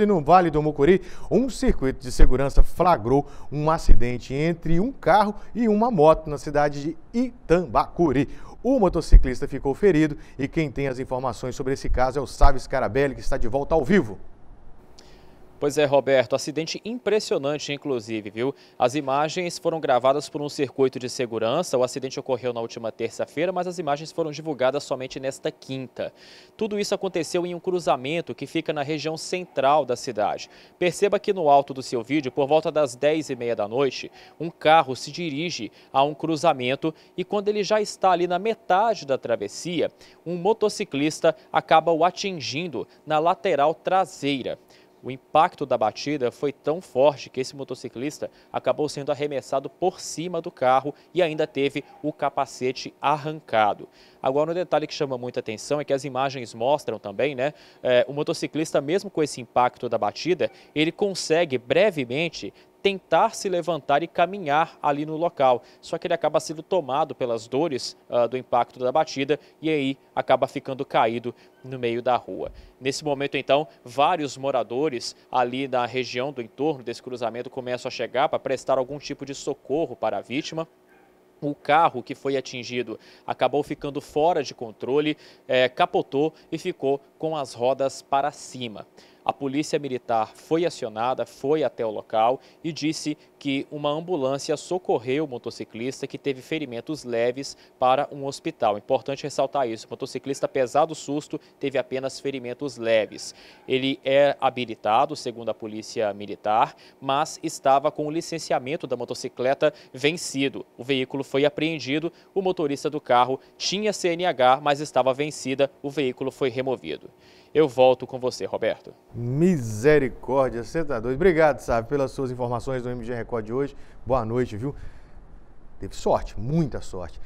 E no Vale do Mucuri, um circuito de segurança flagrou um acidente entre um carro e uma moto na cidade de Itambacuri. O motociclista ficou ferido e quem tem as informações sobre esse caso é o Sávio Scarabelli, que está de volta ao vivo. Pois é, Roberto, acidente impressionante, inclusive, viu? As imagens foram gravadas por um circuito de segurança. O acidente ocorreu na última terça-feira, mas as imagens foram divulgadas somente nesta quinta. Tudo isso aconteceu em um cruzamento que fica na região central da cidade. Perceba que no alto do seu vídeo, por volta das 10h30 da noite, um carro se dirige a um cruzamento e quando ele já está ali na metade da travessia, um motociclista acaba o atingindo na lateral traseira. O impacto da batida foi tão forte que esse motociclista acabou sendo arremessado por cima do carro e ainda teve o capacete arrancado. Agora, um detalhe que chama muita atenção é que as imagens mostram também, né? É, o motociclista, mesmo com esse impacto da batida, ele consegue brevemente tentar se levantar e caminhar ali no local. Só que ele acaba sendo tomado pelas dores uh, do impacto da batida e aí acaba ficando caído no meio da rua. Nesse momento, então, vários moradores ali na região do entorno desse cruzamento começam a chegar para prestar algum tipo de socorro para a vítima. O carro que foi atingido acabou ficando fora de controle, é, capotou e ficou com as rodas para cima. A polícia militar foi acionada, foi até o local e disse que uma ambulância socorreu o motociclista que teve ferimentos leves para um hospital. Importante ressaltar isso, o motociclista, pesado susto, teve apenas ferimentos leves. Ele é habilitado, segundo a polícia militar, mas estava com o licenciamento da motocicleta vencido. O veículo foi apreendido, o motorista do carro tinha CNH, mas estava vencida, o veículo foi removido. Eu volto com você, Roberto. Misericórdia, você tá doido. Obrigado, sabe, pelas suas informações do MG Record de hoje. Boa noite, viu? Teve sorte, muita sorte.